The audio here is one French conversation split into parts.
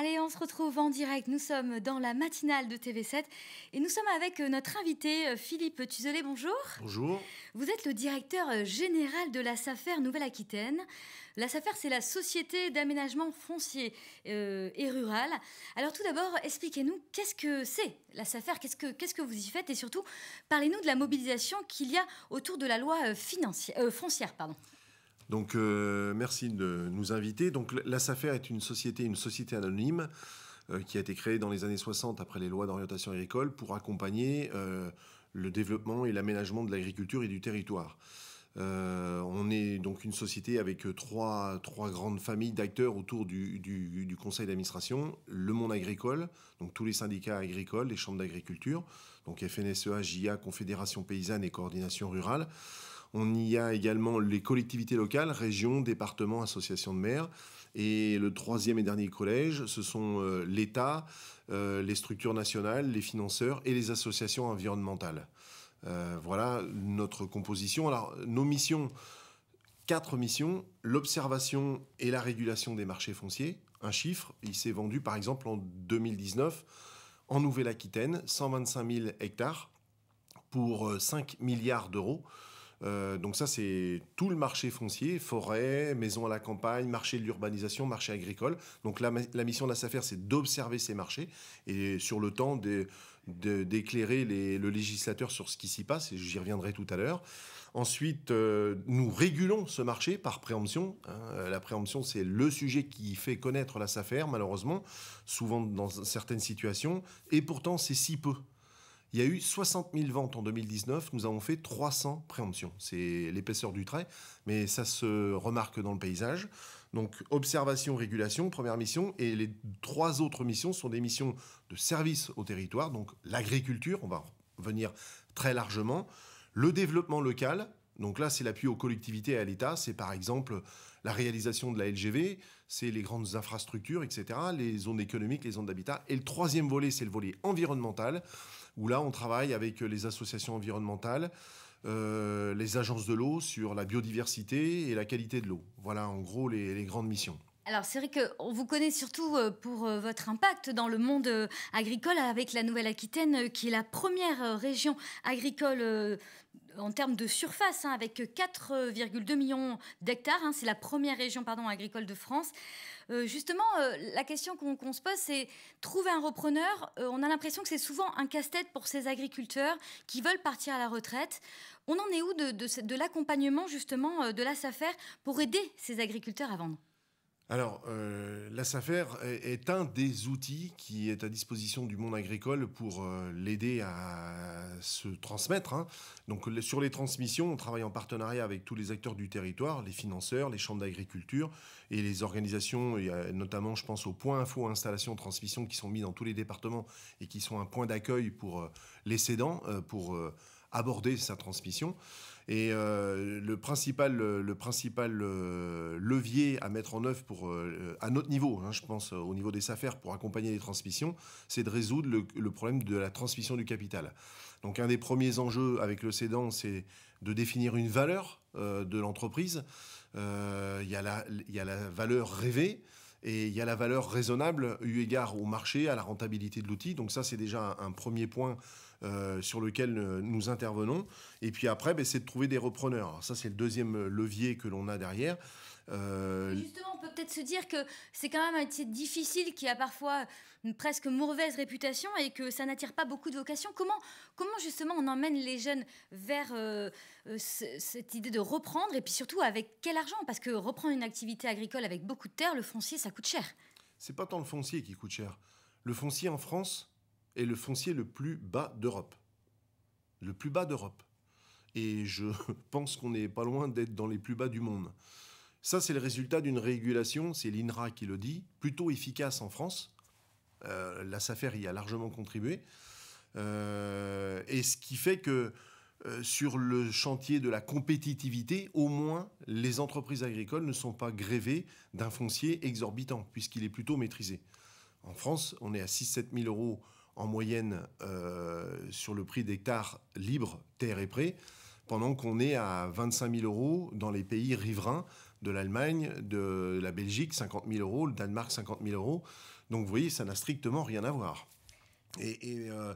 Allez, on se retrouve en direct. Nous sommes dans la matinale de TV7 et nous sommes avec euh, notre invité euh, Philippe Tuzelet. Bonjour. Bonjour. Vous êtes le directeur euh, général de la SAFER Nouvelle-Aquitaine. La SAFER, c'est la Société d'aménagement foncier et rural. Alors tout d'abord, expliquez-nous qu'est-ce que c'est la SAFER, qu'est-ce que, qu'est-ce que vous y faites et surtout, parlez-nous de la mobilisation qu'il y a autour de la loi financière, foncière. Pardon. Donc euh, merci de nous inviter. Donc la SAFER est une société, une société anonyme euh, qui a été créée dans les années 60 après les lois d'orientation agricole pour accompagner euh, le développement et l'aménagement de l'agriculture et du territoire. on est donc une société avec trois, trois grandes familles d'acteurs autour du, du conseil d'administration, le monde agricole, donc tous les syndicats agricoles, les chambres d'agriculture, donc FNSEA, JA, Confédération paysanne et coordination rurale. On y a également les collectivités locales, régions, départements, associations de maires. Et le troisième et dernier collège, ce sont euh, l'État, euh, les structures nationales, les financeurs et les associations environnementales. Euh, voilà notre composition. Alors, nos missions, quatre missions, l'observation et la régulation des marchés fonciers. Un chiffre, il s'est vendu par exemple en 2019 en Nouvelle-Aquitaine, 125 000 hectares pour 5 milliards d'euros. Euh, donc ça, c'est tout le marché foncier, forêt, maison à la campagne, marché de l'urbanisation, marché agricole. Donc la, mission de la SAFER, c'est d'observer ces marchés et sur le temps d'éclairer le législateur sur ce qui s'y passe, et j'y reviendrai tout à l'heure. Ensuite, euh, nous régulons ce marché par préemption. Hein. Euh, la préemption, c'est le sujet qui fait connaître la SAFER, malheureusement, souvent dans certaines situations, et pourtant c'est si peu. Il y a eu 60 000 ventes en 2019, nous avons fait 300 préemptions. C'est l'épaisseur du trait, mais ça se remarque dans le paysage. Donc observation, régulation, première mission, et les trois autres missions sont des missions de service au territoire, donc l'agriculture, on va venir très largement, le développement local, donc là, c'est l'appui aux collectivités et à l'État. C'est par exemple la réalisation de la LGV, c'est les grandes infrastructures, etc., les zones économiques, les zones d'habitat. Et le troisième volet, c'est le volet environnemental où là, on travaille avec euh, les associations environnementales, euh, les agences de l'eau sur la biodiversité et la qualité de l'eau. Voilà, en gros, les grandes missions. Alors c'est vrai qu'on vous connaît surtout euh, pour euh, votre impact dans le monde euh, agricole avec la Nouvelle-Aquitaine qui est la première région agricole en termes de surface, hein, avec 4,2 millions d'hectares. Hein. c'est la première région pardon, agricole de France. justement, la question qu'on se pose, c'est trouver un repreneur. on a l'impression que c'est souvent un casse-tête pour ces agriculteurs qui veulent partir à la retraite. On en est où de, de l'accompagnement justement de la SAFER pour aider ces agriculteurs à vendre alors, euh, la SAFER est un des outils qui est à disposition du monde agricole pour euh, l'aider à se transmettre. Hein. Donc, sur les transmissions, on travaille en partenariat avec tous les acteurs du territoire, les financeurs, les chambres d'agriculture et les organisations, et, notamment, je pense au point info, installation, transmission qui sont mis dans tous les départements et qui sont un point d'accueil pour euh, les cédants, pour aborder sa transmission. Et euh, le principal, le principal euh, levier à mettre en œuvre pour, euh, à notre niveau, hein, je pense au niveau des affaires pour accompagner les transmissions, c'est de résoudre le, problème de la transmission du capital. Donc un des premiers enjeux avec le cédant, c'est de définir une valeur de l'entreprise. Il y, a la, y a la valeur rêvée. Et il y a la valeur raisonnable eu égard au marché, à la rentabilité de l'outil. Donc ça, c'est déjà un, un premier point euh, sur lequel euh, nous intervenons. Et puis après, ben, c'est de trouver des repreneurs. ça, c'est le deuxième euh, levier que l'on a derrière. Justement, on peut peut-être se dire que c'est quand même un métier difficile qui a parfois une presque mauvaise réputation et que ça n'attire pas beaucoup de vocations. Comment, justement on emmène les jeunes vers cette idée de reprendre et puis surtout avec quel argent Parce que reprendre une activité agricole avec beaucoup de terre, le foncier, ça coûte cher. C'est pas tant le foncier qui coûte cher. Le foncier en France, est le foncier le plus bas d'Europe. Le plus bas d'Europe. Et je pense qu'on n'est pas loin d'être dans les plus bas du monde. Ça, c'est le résultat d'une régulation, c'est l'INRA qui le dit, plutôt efficace en France. Euh, la SAFER y a largement contribué. Euh, et ce qui fait que euh, sur le chantier de la compétitivité, au moins, les entreprises agricoles ne sont pas grévées d'un foncier exorbitant, puisqu'il est plutôt maîtrisé. En France, on est à 6-7 000 euros en moyenne euh, sur le prix d'hectare libre, terre et prêt pendant qu'on est à 25 000 euros dans les pays riverains de l'Allemagne, de la Belgique, 50 000 euros, le Danemark, 50 000 euros. Donc vous voyez, ça n'a strictement rien à voir. Et, euh,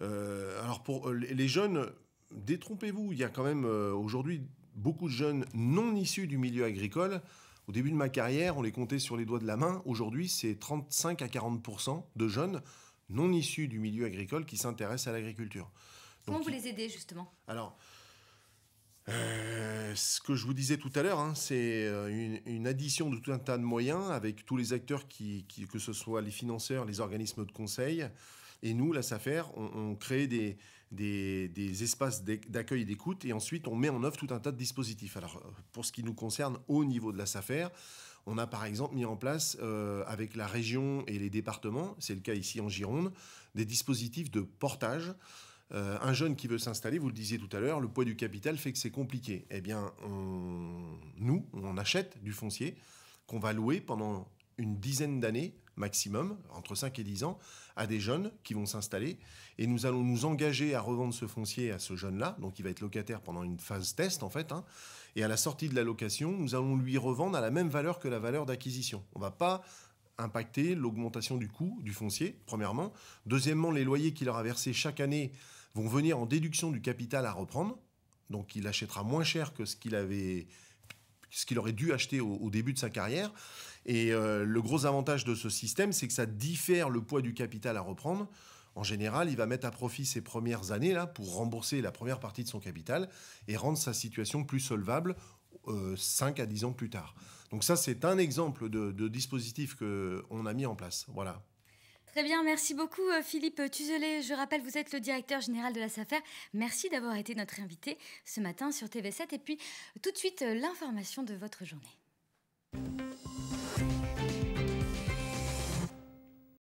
euh, alors pour les jeunes, détrompez-vous, il y a quand même aujourd'hui beaucoup de jeunes non issus du milieu agricole. Au début de ma carrière, on les comptait sur les doigts de la main. Aujourd'hui, c'est 35 à 40 de jeunes non issus du milieu agricole qui s'intéressent à l'agriculture. Comment vous les aidez justement Alors, euh, ce que je vous disais tout à l'heure, hein, c'est euh, une, addition de tout un tas de moyens avec tous les acteurs, qui, que ce soit les financeurs, les organismes de conseil. Et nous, la SAFER, on, crée des, des, des espaces d'accueil et d'écoute et ensuite on met en œuvre tout un tas de dispositifs. Alors, euh, pour ce qui nous concerne au niveau de la SAFER, on a par exemple mis en place euh, avec la région et les départements, c'est le cas ici en Gironde, des dispositifs de portage. Euh, un jeune qui veut s'installer, vous le disiez tout à l'heure, le poids du capital fait que c'est compliqué. Eh bien, nous, on achète du foncier qu'on va louer pendant une dizaine d'années maximum, entre 5 et 10 ans, à des jeunes qui vont s'installer. Et nous allons nous engager à revendre ce foncier à ce jeune-là, donc il va être locataire pendant une phase test en fait. Hein. et à la sortie de la location, nous allons lui revendre à la même valeur que la valeur d'acquisition. On ne va pas impacter l'augmentation du coût du foncier, premièrement. Deuxièmement, les loyers qu'il aura versés chaque année vont venir en déduction du capital à reprendre. Donc il achètera moins cher que ce qu'il avait ce qu'il aurait dû acheter au, début de sa carrière. Et euh, le gros avantage de ce système, c'est que ça diffère le poids du capital à reprendre. En général, il va mettre à profit ses premières années là pour rembourser la première partie de son capital et rendre sa situation plus solvable euh, 5 à 10 ans plus tard. Donc ça, c'est un exemple de, de dispositif qu'on a mis en place. Voilà. Très bien, merci beaucoup euh, Philippe Tuzelé. Je rappelle, vous êtes le directeur général de la SAFER. Merci d'avoir été notre invité ce matin sur TV7. Et puis, tout de suite, euh, l'information de votre journée.